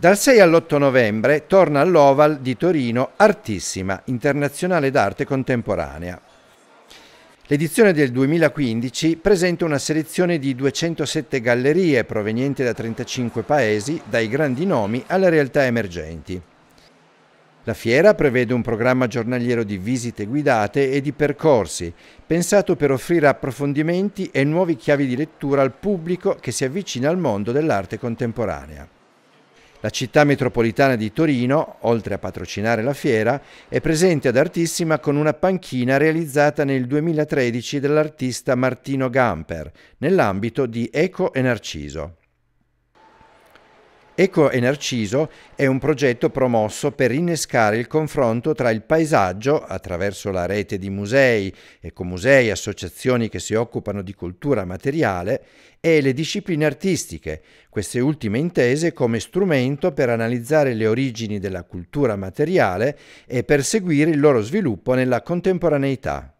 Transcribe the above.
Dal 6 all'8 novembre torna all'Oval di Torino Artissima, internazionale d'arte contemporanea. L'edizione del 2015 presenta una selezione di 207 gallerie provenienti da 35 paesi, dai grandi nomi alle realtà emergenti. La fiera prevede un programma giornaliero di visite guidate e di percorsi, pensato per offrire approfondimenti e nuovi chiavi di lettura al pubblico che si avvicina al mondo dell'arte contemporanea. La città metropolitana di Torino, oltre a patrocinare la fiera, è presente ad Artissima con una panchina realizzata nel 2013 dall'artista Martino Gamper nell'ambito di Eco e Narciso. Eco e Narciso è un progetto promosso per innescare il confronto tra il paesaggio, attraverso la rete di musei, ecomusei, associazioni che si occupano di cultura materiale, e le discipline artistiche, queste ultime intese come strumento per analizzare le origini della cultura materiale e per seguire il loro sviluppo nella contemporaneità.